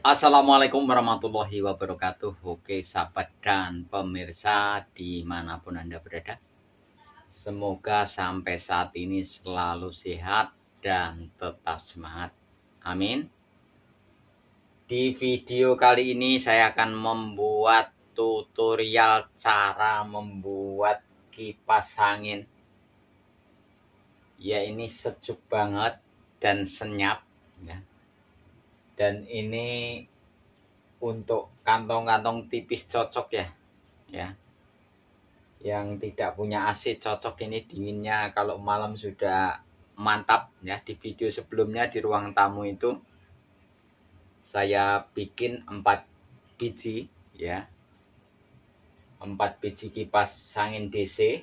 Assalamualaikum warahmatullahi wabarakatuh Oke sahabat dan pemirsa dimanapun anda berada Semoga sampai saat ini selalu sehat dan tetap semangat Amin Di video kali ini saya akan membuat tutorial cara membuat kipas angin Ya ini sejuk banget dan senyap ya dan ini untuk kantong-kantong tipis cocok ya ya yang tidak punya AC cocok ini dinginnya kalau malam sudah mantap ya di video sebelumnya di ruang tamu itu saya bikin 4 biji ya 4 biji kipas angin DC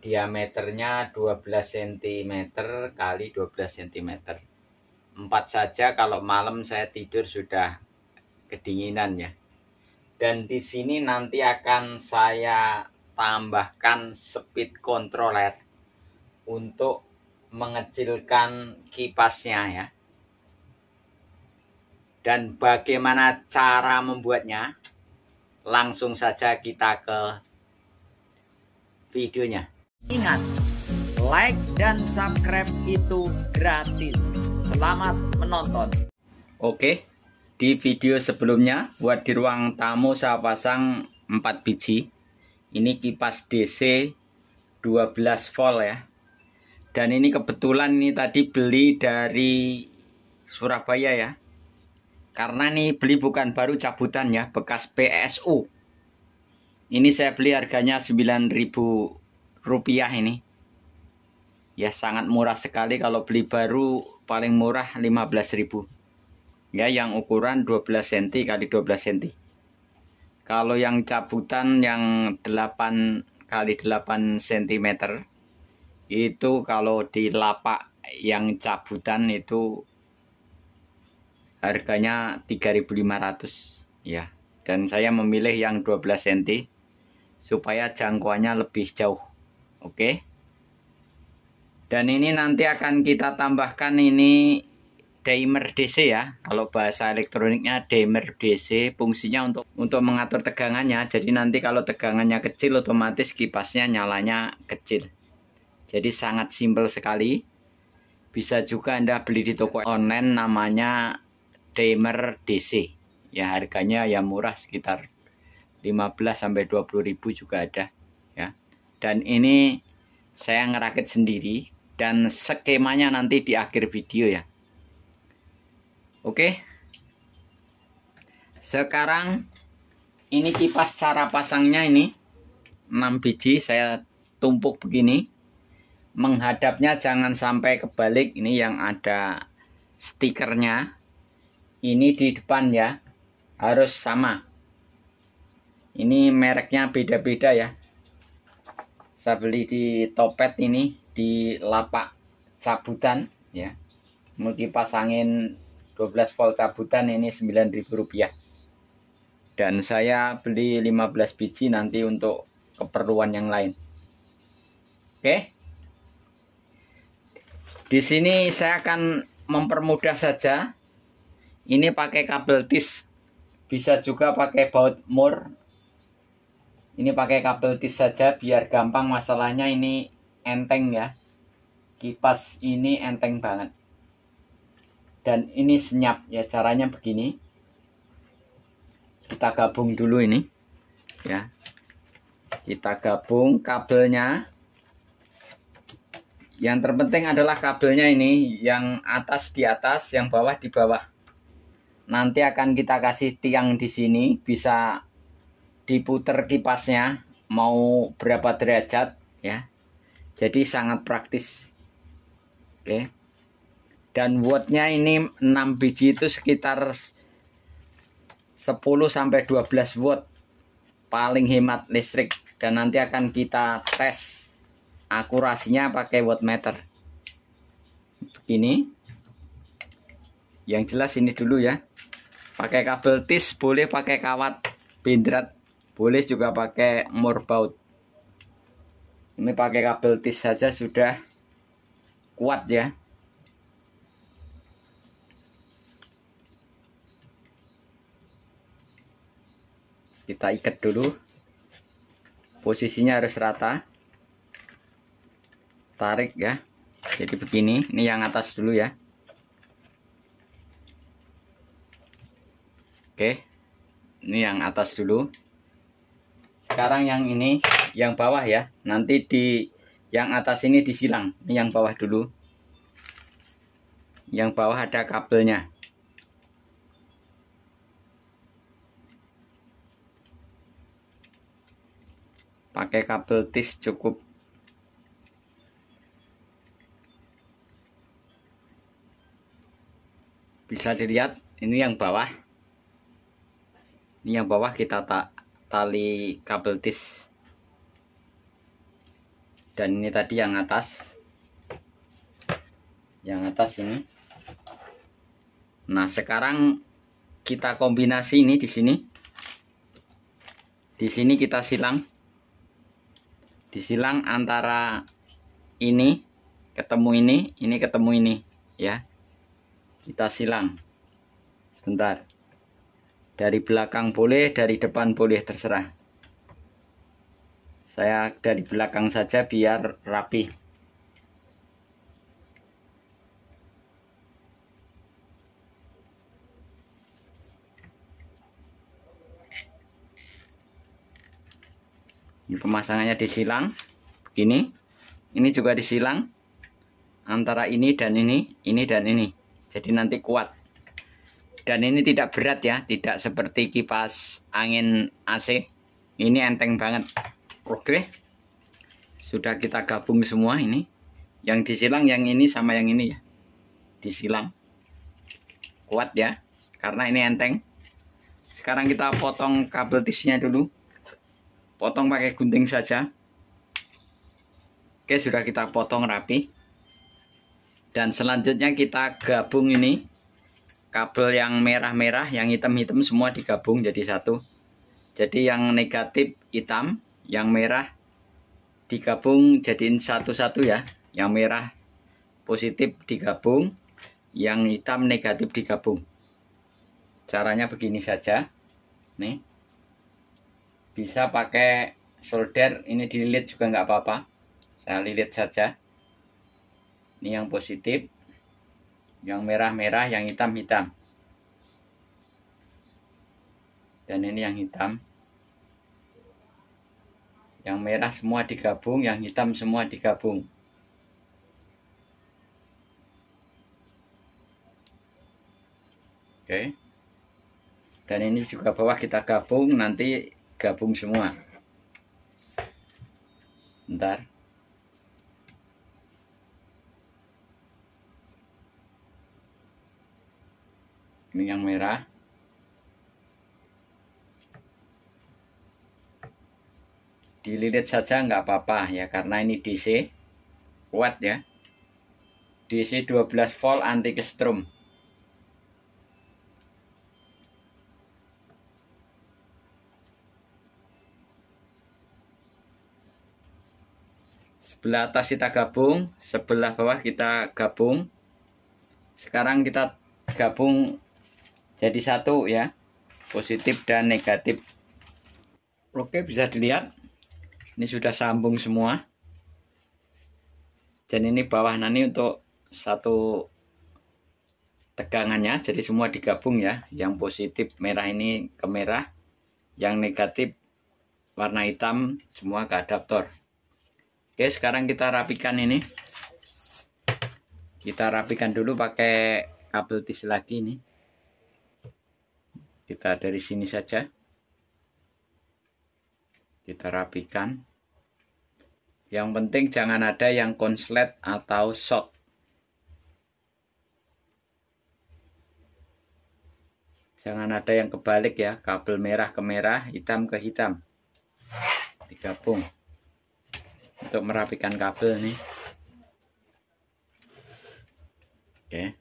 diameternya 12 cm kali 12 cm Empat saja kalau malam saya tidur sudah kedinginan ya. Dan di sini nanti akan saya tambahkan speed controller untuk mengecilkan kipasnya ya. Dan bagaimana cara membuatnya? Langsung saja kita ke videonya. Ingat, like dan subscribe itu gratis. Selamat menonton. Oke, di video sebelumnya buat di ruang tamu saya pasang 4 biji. Ini kipas DC 12 volt ya. Dan ini kebetulan ini tadi beli dari Surabaya ya. Karena nih beli bukan baru cabutan ya, bekas PSU. Ini saya beli harganya 9.000 rupiah ini ya sangat murah sekali kalau beli baru paling murah 15.000 ya yang ukuran 12 cm kali 12 cm kalau yang cabutan yang 8 kali 8 cm itu kalau di lapak yang cabutan itu harganya 3.500 ya dan saya memilih yang 12 cm supaya jangkauannya lebih jauh oke okay? Dan ini nanti akan kita tambahkan ini dimer DC ya. Kalau bahasa elektroniknya dimer DC, fungsinya untuk untuk mengatur tegangannya. Jadi nanti kalau tegangannya kecil otomatis kipasnya nyalanya kecil. Jadi sangat simpel sekali. Bisa juga Anda beli di toko online namanya dimer DC. Ya harganya ya murah sekitar 15 sampai 20 ribu juga ada ya. Dan ini saya ngerakit sendiri dan skemanya nanti di akhir video ya oke sekarang ini kipas cara pasangnya ini 6 biji saya tumpuk begini menghadapnya jangan sampai kebalik ini yang ada stikernya ini di depan ya harus sama ini mereknya beda-beda ya saya beli di Topet ini di lapak cabutan ya mungkin pasangin 12 volt cabutan ini 9.000 rupiah dan saya beli 15 biji nanti untuk keperluan yang lain oke di sini saya akan mempermudah saja ini pakai kabel tis bisa juga pakai baut mur ini pakai kabel tis saja biar gampang masalahnya ini enteng ya kipas ini enteng banget dan ini senyap ya caranya begini kita gabung dulu ini ya kita gabung kabelnya yang terpenting adalah kabelnya ini yang atas di atas yang bawah di bawah nanti akan kita kasih tiang di sini bisa diputer kipasnya mau berapa derajat ya jadi sangat praktis oke dan wattnya ini 6 biji itu sekitar 10 sampai 12 watt paling hemat listrik dan nanti akan kita tes akurasinya pakai wattmeter begini yang jelas ini dulu ya pakai kabel tis boleh pakai kawat bindrat boleh juga pakai morbaut ini pakai kabel tis saja sudah kuat ya kita ikat dulu posisinya harus rata tarik ya jadi begini ini yang atas dulu ya oke ini yang atas dulu sekarang yang ini yang bawah ya nanti di yang atas ini disilang yang bawah dulu yang bawah ada kabelnya pakai kabel tis cukup bisa dilihat ini yang bawah ini yang bawah kita tak tali kabel tis dan ini tadi yang atas yang atas ini nah sekarang kita kombinasi ini di sini di sini kita silang disilang antara ini ketemu ini ini ketemu ini ya kita silang sebentar dari belakang boleh dari depan boleh terserah saya dari belakang saja biar rapi ini pemasangannya disilang begini ini juga disilang antara ini dan ini ini dan ini jadi nanti kuat dan ini tidak berat ya tidak seperti kipas angin AC ini enteng banget Oke. Sudah kita gabung semua ini. Yang disilang yang ini sama yang ini ya. Disilang. Kuat ya. Karena ini enteng. Sekarang kita potong kabel tisnya dulu. Potong pakai gunting saja. Oke, sudah kita potong rapi. Dan selanjutnya kita gabung ini kabel yang merah-merah, yang hitam-hitam semua digabung jadi satu. Jadi yang negatif hitam, yang merah digabung jadiin satu-satu ya yang merah positif digabung yang hitam negatif digabung caranya begini saja nih bisa pakai solder ini dililit juga nggak apa-apa saya lilit saja ini yang positif yang merah-merah yang hitam-hitam dan ini yang hitam yang merah semua digabung, yang hitam semua digabung. Oke. Okay. Dan ini juga bawah kita gabung, nanti gabung semua. Bentar. Ini yang merah. dililit saja nggak apa-apa ya karena ini DC kuat ya DC 12 volt anti kestrum sebelah atas kita gabung sebelah bawah kita gabung sekarang kita gabung jadi satu ya positif dan negatif oke bisa dilihat ini sudah sambung semua dan ini bawah nani untuk satu tegangannya jadi semua digabung ya yang positif merah ini ke merah yang negatif warna hitam semua ke adaptor oke sekarang kita rapikan ini kita rapikan dulu pakai kabel tis lagi ini kita dari sini saja kita rapikan yang penting jangan ada yang konslet atau short jangan ada yang kebalik ya kabel merah ke merah hitam ke hitam digabung untuk merapikan kabel nih oke okay.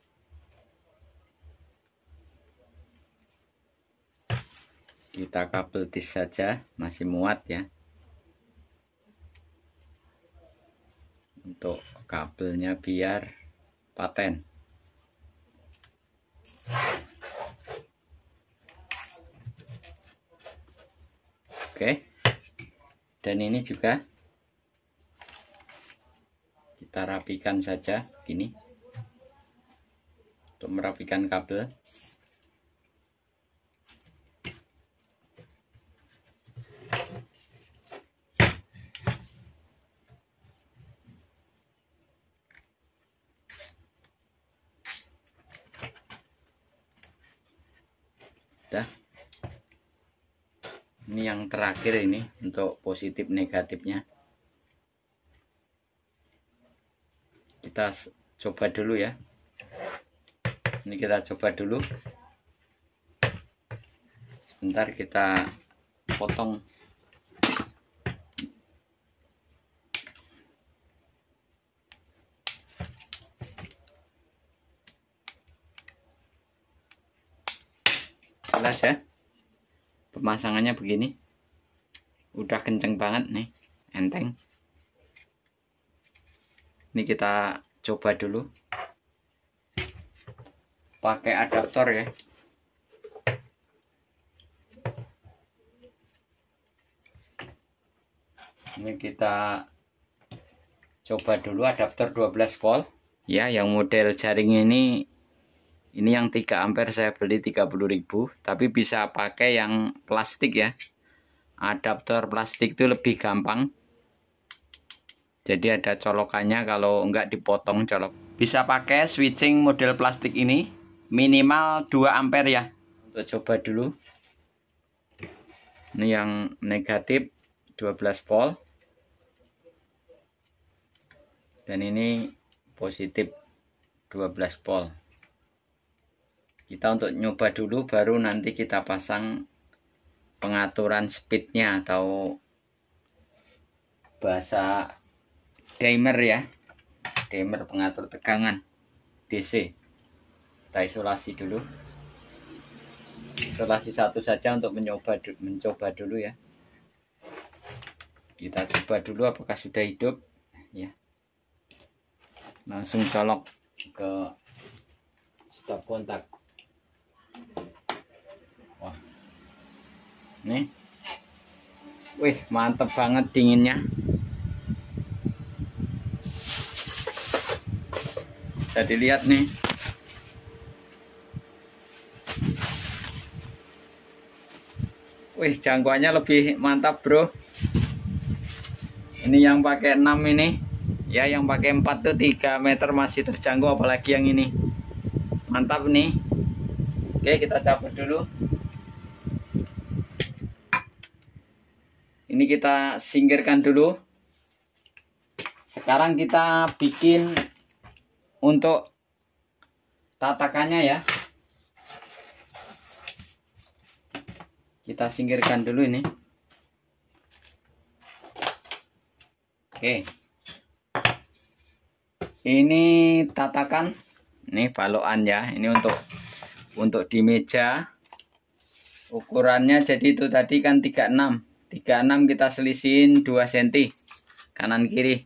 kita kabel disk saja masih muat ya untuk kabelnya biar paten oke dan ini juga kita rapikan saja gini untuk merapikan kabel ini yang terakhir ini untuk positif negatifnya kita coba dulu ya ini kita coba dulu sebentar kita potong pemasangannya begini udah kenceng banget nih enteng ini kita coba dulu pakai adaptor ya ini kita coba dulu adaptor 12 volt ya yang model jaring ini ini yang 3 ampere saya beli 30.000 tapi bisa pakai yang plastik ya adaptor plastik itu lebih gampang jadi ada colokannya kalau enggak dipotong colok bisa pakai switching model plastik ini minimal 2 ampere ya untuk coba dulu ini yang negatif 12 volt dan ini positif 12 volt kita untuk nyoba dulu baru nanti kita pasang pengaturan speednya atau bahasa dimer ya dimer pengatur tegangan DC kita isolasi dulu isolasi satu saja untuk mencoba mencoba dulu ya kita coba dulu apakah sudah hidup ya langsung colok ke stop kontak nih wih mantep banget dinginnya bisa dilihat nih wih jangkauannya lebih mantap bro ini yang pakai 6 ini ya yang pakai 4 tuh 3 meter masih terjangkau apalagi yang ini mantap nih oke kita cabut dulu ini kita singkirkan dulu sekarang kita bikin untuk tatakannya ya kita singkirkan dulu ini oke ini tatakan ini balokan ya ini untuk untuk di meja ukurannya jadi itu tadi kan 36 36 kita selisihin 2 cm kanan kiri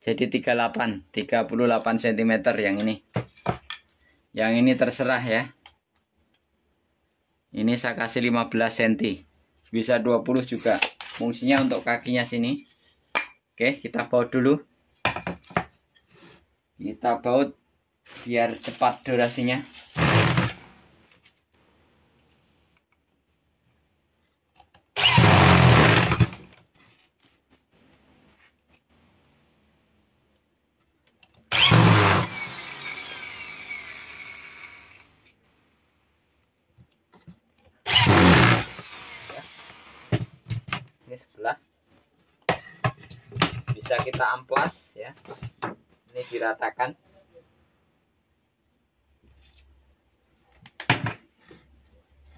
jadi 38 38 cm yang ini yang ini terserah ya ini saya kasih 15 cm bisa 20 juga fungsinya untuk kakinya sini oke kita baut dulu kita baut biar cepat durasinya bisa kita amplas ya ini diratakan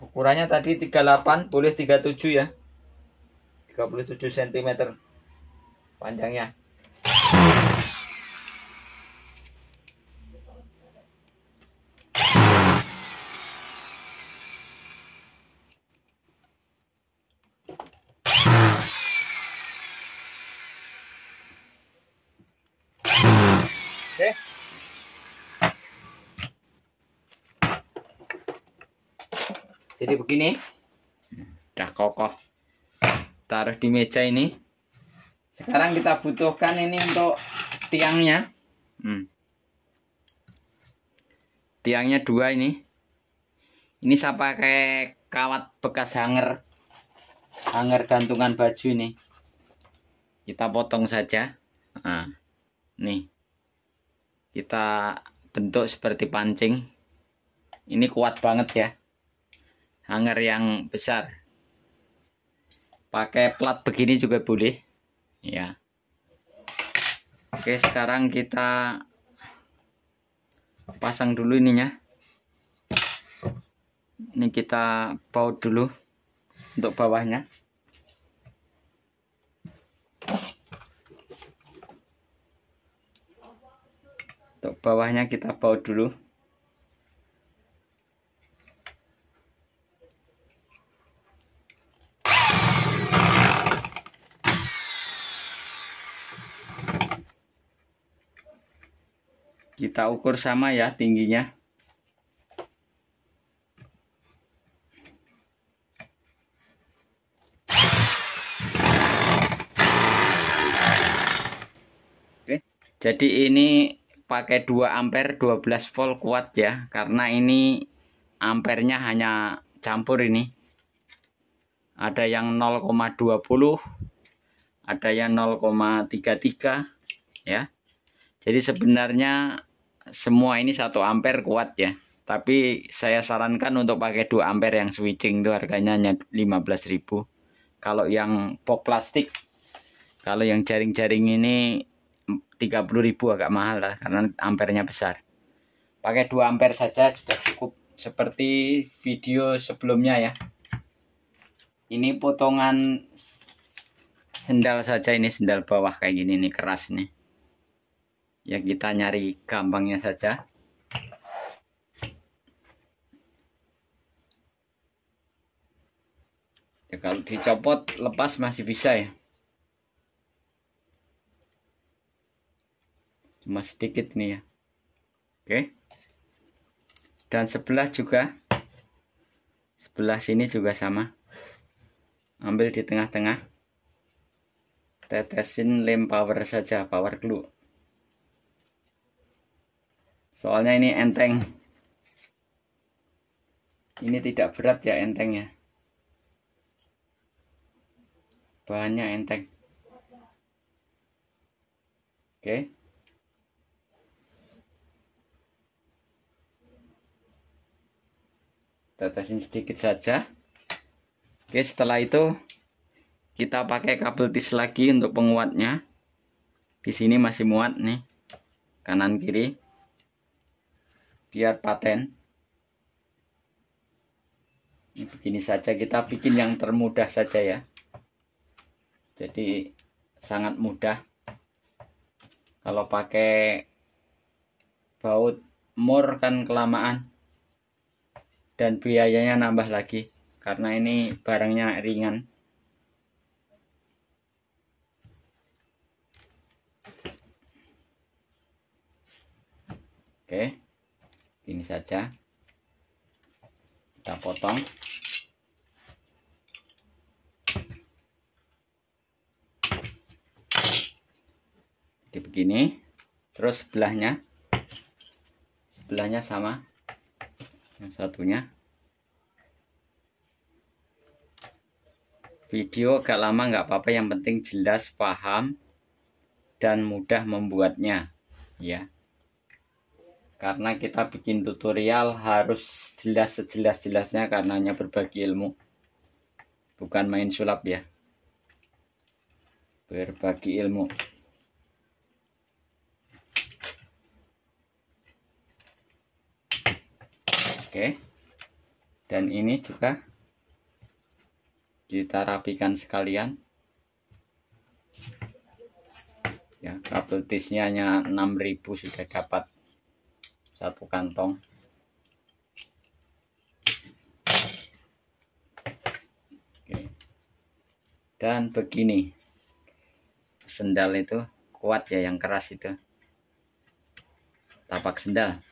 ukurannya tadi 38 boleh 37 ya 37 cm panjangnya seperti begini udah kokoh taruh di meja ini sekarang kita butuhkan ini untuk tiangnya hmm. tiangnya dua ini ini saya pakai kawat bekas hanger hanger gantungan baju ini kita potong saja nah, nih kita bentuk seperti pancing ini kuat banget ya hanger yang besar pakai plat begini juga boleh ya oke sekarang kita pasang dulu ininya ini kita baut dulu untuk bawahnya untuk bawahnya kita baut dulu kita ukur sama ya tingginya Oke. jadi ini pakai 2 ampere 12 volt kuat ya karena ini ampernya hanya campur ini ada yang 0,20 ada yang 0,33 ya jadi sebenarnya semua ini satu ampere kuat ya tapi saya sarankan untuk pakai 2 ampere yang switching itu harganya hanya 15.000 kalau yang pop plastik kalau yang jaring-jaring ini 30.000 agak mahal lah karena ampernya besar pakai 2 ampere saja sudah cukup seperti video sebelumnya ya ini potongan sendal saja ini sendal bawah kayak gini nih keras nih ya kita nyari gampangnya saja ya kalau dicopot lepas masih bisa ya cuma sedikit nih ya oke dan sebelah juga sebelah sini juga sama ambil di tengah-tengah tetesin lem power saja power glue soalnya ini enteng ini tidak berat ya entengnya bahannya enteng oke tetesin sedikit saja oke setelah itu kita pakai kabel tis lagi untuk penguatnya di sini masih muat nih kanan kiri biar paten ini begini saja kita bikin yang termudah saja ya jadi sangat mudah kalau pakai baut mur kan kelamaan dan biayanya nambah lagi karena ini barangnya ringan oke okay ini saja kita potong jadi begini terus sebelahnya sebelahnya sama yang satunya video agak lama nggak apa-apa yang penting jelas paham dan mudah membuatnya ya karena kita bikin tutorial harus jelas sejelas-jelasnya karena hanya berbagi ilmu bukan main sulap ya berbagi ilmu oke dan ini juga kita rapikan sekalian ya kabel tisnya hanya 6000 sudah dapat satu kantong Oke. dan begini sendal itu kuat ya yang keras itu tapak sendal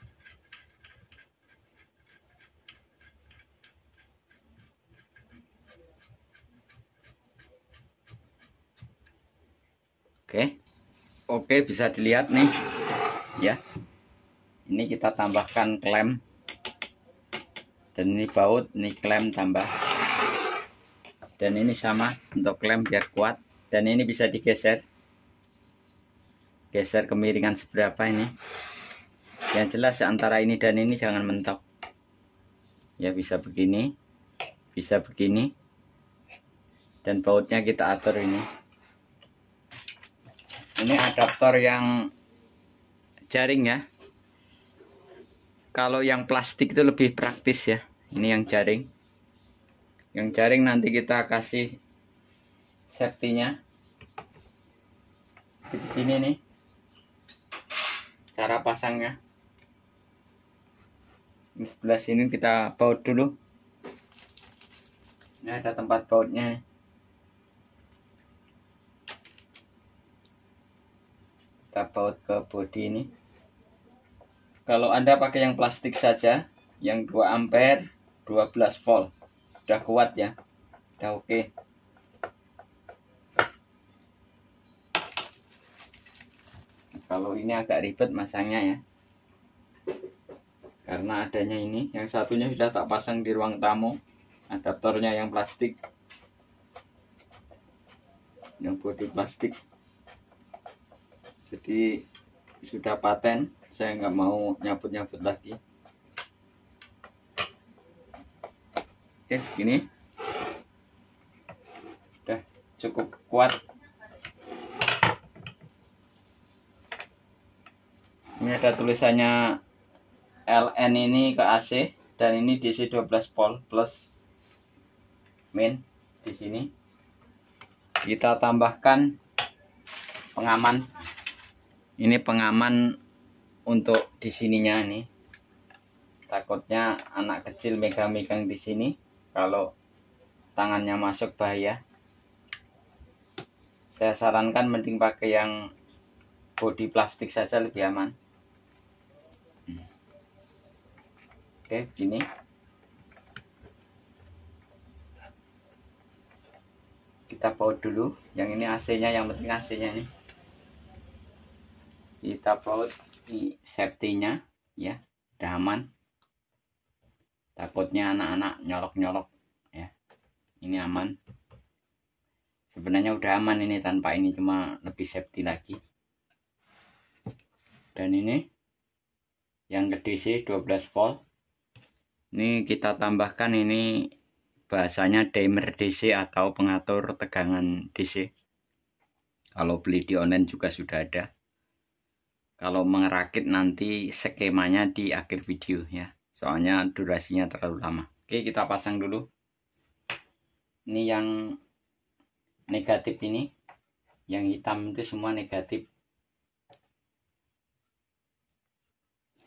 Oke. Oke, bisa dilihat nih. Ya ini kita tambahkan klem dan ini baut ini klem tambah dan ini sama untuk klem biar kuat dan ini bisa digeser geser kemiringan seberapa ini yang jelas antara ini dan ini jangan mentok ya bisa begini bisa begini dan bautnya kita atur ini ini adaptor yang jaring ya kalau yang plastik itu lebih praktis ya ini yang jaring yang jaring nanti kita kasih safety-nya sini nih cara pasangnya di sebelah sini kita baut dulu ini ada tempat bautnya kita baut ke bodi ini kalau Anda pakai yang plastik saja, yang 2 ampere, 12 volt. Udah kuat ya. Udah oke. Okay. Kalau ini agak ribet masangnya ya. Karena adanya ini, yang satunya sudah tak pasang di ruang tamu. Adaptornya yang plastik. Yang bodi plastik. Jadi sudah paten saya nggak mau nyaput-nyaput lagi oke gini udah cukup kuat ini ada tulisannya LN ini ke AC dan ini DC 12 volt plus min di sini kita tambahkan pengaman ini pengaman untuk di sininya nih takutnya anak kecil megang-megang di sini kalau tangannya masuk bahaya saya sarankan mending pakai yang body plastik saja lebih aman oke begini kita baut dulu yang ini AC nya yang penting AC nya ini kita baut safety nya ya udah aman takutnya anak-anak nyolok-nyolok ya ini aman sebenarnya udah aman ini tanpa ini cuma lebih safety lagi dan ini yang ke DC 12 volt ini kita tambahkan ini bahasanya dimmer DC atau pengatur tegangan DC kalau beli di online juga sudah ada kalau merakit nanti skemanya di akhir video ya soalnya durasinya terlalu lama oke kita pasang dulu ini yang negatif ini yang hitam itu semua negatif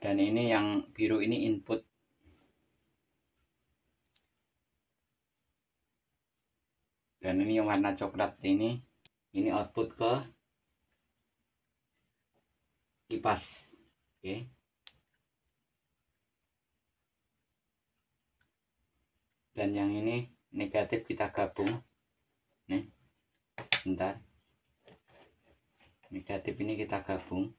dan ini yang biru ini input dan ini yang warna coklat ini ini output ke kipas oke dan yang ini negatif kita gabung nih bentar negatif ini kita gabung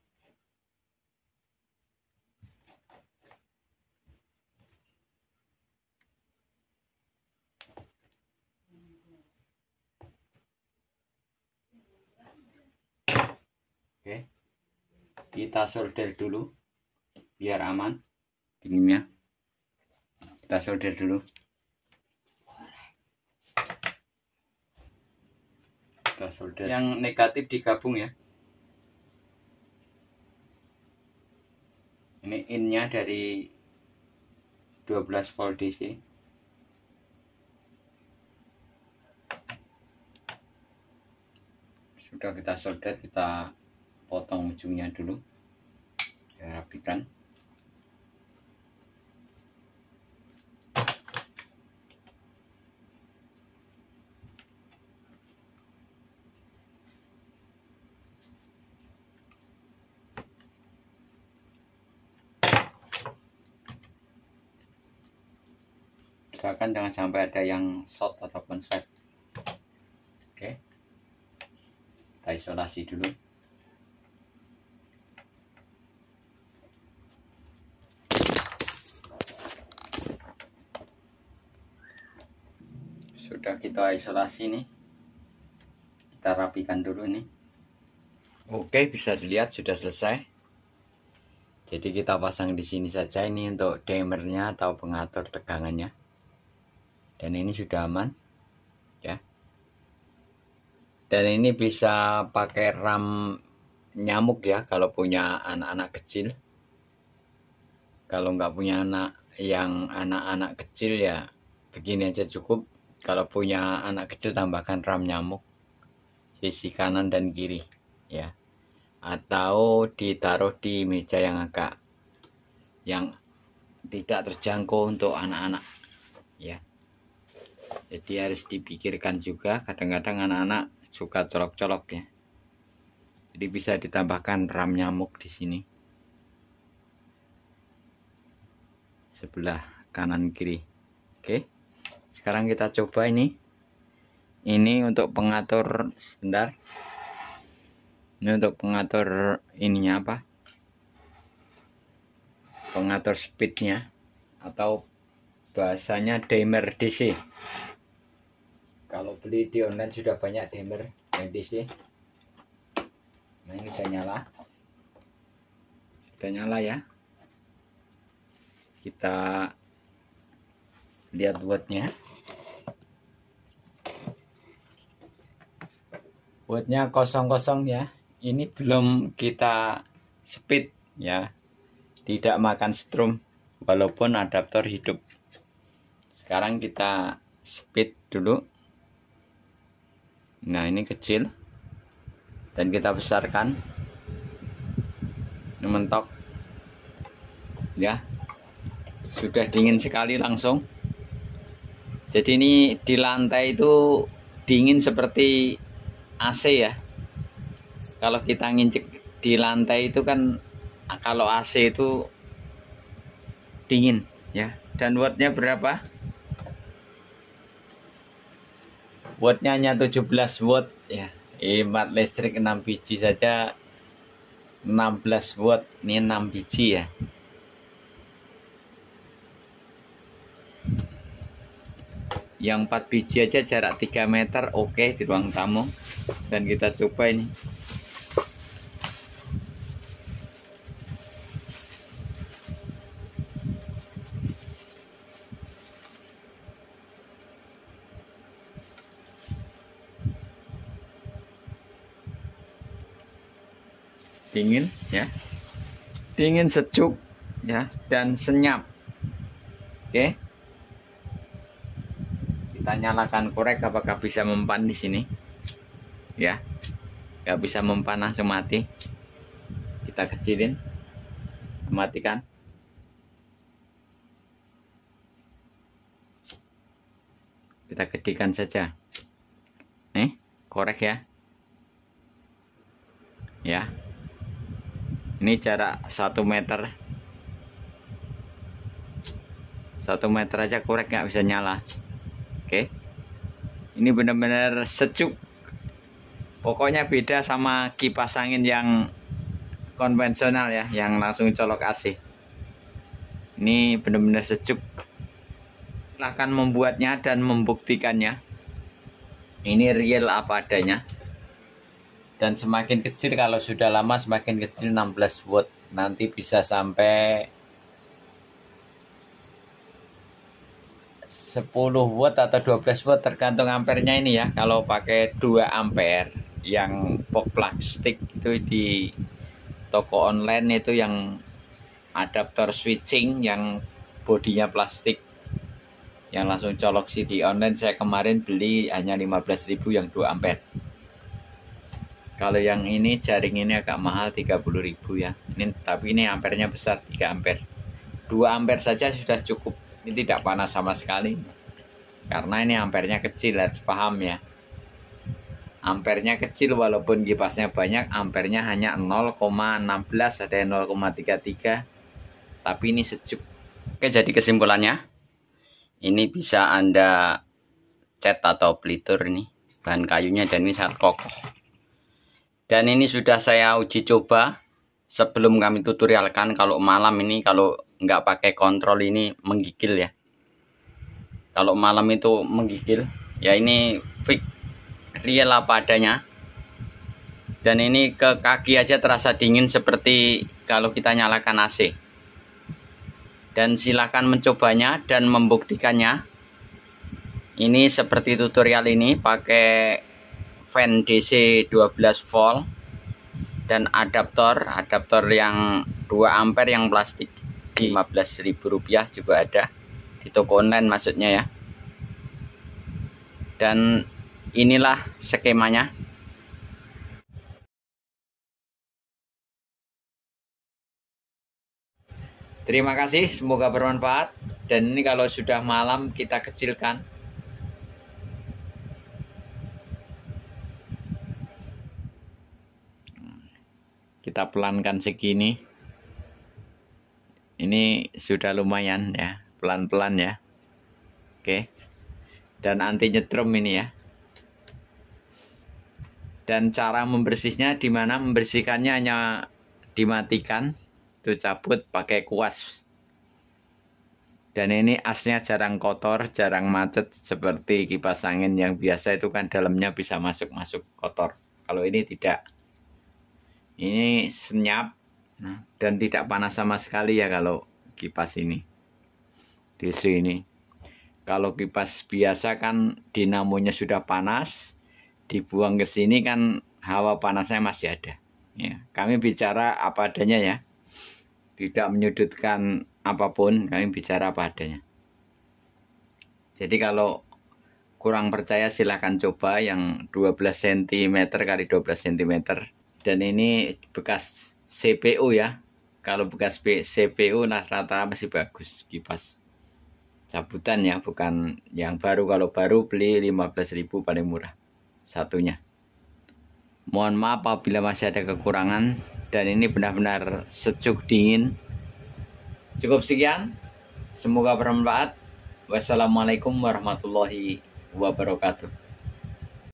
kita solder dulu biar aman ya kita solder dulu kita solder yang negatif digabung ya ini innya dari 12 volt DC sudah kita solder kita potong ujungnya dulu saya rapikan usahakan jangan sampai ada yang short ataupun swipe oke kita isolasi dulu udah kita isolasi nih kita rapikan dulu nih oke bisa dilihat sudah selesai jadi kita pasang di sini saja ini untuk dimernya atau pengatur tegangannya dan ini sudah aman ya dan ini bisa pakai ram nyamuk ya kalau punya anak-anak kecil kalau nggak punya anak yang anak-anak kecil ya begini aja cukup kalau punya anak kecil tambahkan ram nyamuk sisi kanan dan kiri ya atau ditaruh di meja yang agak yang tidak terjangkau untuk anak-anak ya jadi harus dipikirkan juga kadang-kadang anak-anak suka colok-colok ya jadi bisa ditambahkan ram nyamuk di sini sebelah kanan kiri oke okay sekarang kita coba ini ini untuk pengatur sebentar ini untuk pengatur ininya apa pengatur speednya atau bahasanya dimmer DC kalau beli di online sudah banyak dimmer DC nah ini sudah nyala sudah nyala ya kita lihat buatnya wordnya kosong-kosong ya ini belum kita speed ya tidak makan strum walaupun adaptor hidup sekarang kita speed dulu nah ini kecil dan kita besarkan ini mentok ya sudah dingin sekali langsung jadi ini di lantai itu dingin seperti AC ya kalau kita nginjek di lantai itu kan kalau AC itu dingin ya dan wattnya berapa wattnya hanya 17 watt ya hemat eh, listrik 6 biji saja 16 watt ini 6 biji ya yang 4 biji aja jarak 3 meter oke okay, di ruang tamu dan kita coba ini dingin ya dingin sejuk ya dan senyap oke kita nyalakan korek apakah bisa mempan di sini ya nggak bisa mempan langsung mati kita kecilin matikan kita gedekan saja nih korek ya ya ini jarak satu meter satu meter aja korek nggak bisa nyala oke ini benar-benar sejuk pokoknya beda sama kipas angin yang konvensional ya yang langsung colok AC ini benar-benar sejuk akan nah, membuatnya dan membuktikannya ini real apa adanya dan semakin kecil kalau sudah lama semakin kecil 16 watt nanti bisa sampai 10 watt atau 12 watt tergantung ampernya ini ya kalau pakai 2 ampere yang box plastik itu di toko online itu yang adaptor switching yang bodinya plastik yang langsung colok CD online saya kemarin beli hanya 15.000 yang 2 ampere kalau yang ini jaring ini agak mahal 30.000 ya ini tapi ini ampernya besar 3 ampere 2 ampere saja sudah cukup ini tidak panas sama sekali karena ini ampernya kecil harus paham ya ampernya kecil walaupun kipasnya banyak ampernya hanya 0,16 ada 0,33 tapi ini sejuk oke jadi kesimpulannya ini bisa anda cat atau pelitur ini bahan kayunya dan ini sangat kokoh dan ini sudah saya uji coba sebelum kami tutorialkan kalau malam ini kalau nggak pakai kontrol ini menggigil ya kalau malam itu menggigil ya ini fix Real apa dan ini ke kaki aja terasa dingin seperti kalau kita nyalakan AC dan silahkan mencobanya dan membuktikannya ini seperti tutorial ini pakai fan DC 12 volt dan adaptor adaptor yang 2 ampere yang plastik di Rp15.000 juga ada di toko online maksudnya ya dan inilah skemanya Terima kasih, semoga bermanfaat. Dan ini kalau sudah malam kita kecilkan. Kita pelankan segini. Ini sudah lumayan ya, pelan-pelan ya. Oke. Dan anti nyetrum ini ya dan cara membersihnya dimana membersihkannya hanya dimatikan itu cabut pakai kuas dan ini asnya jarang kotor jarang macet seperti kipas angin yang biasa itu kan dalamnya bisa masuk-masuk kotor kalau ini tidak ini senyap nah, dan tidak panas sama sekali ya kalau kipas ini di sini kalau kipas biasa kan dinamonya sudah panas dibuang ke sini kan hawa panasnya masih ada. Ya, kami bicara apa adanya ya. Tidak menyudutkan apapun, kami bicara apa adanya. Jadi kalau kurang percaya silahkan coba yang 12 cm kali 12 cm. Dan ini bekas CPU ya. Kalau bekas CPU nah, rata-rata masih bagus kipas. Cabutan ya, bukan yang baru. Kalau baru beli 15.000 paling murah satunya. Mohon maaf apabila masih ada kekurangan dan ini benar-benar sejuk dingin. Cukup sekian. Semoga bermanfaat. Wassalamualaikum warahmatullahi wabarakatuh.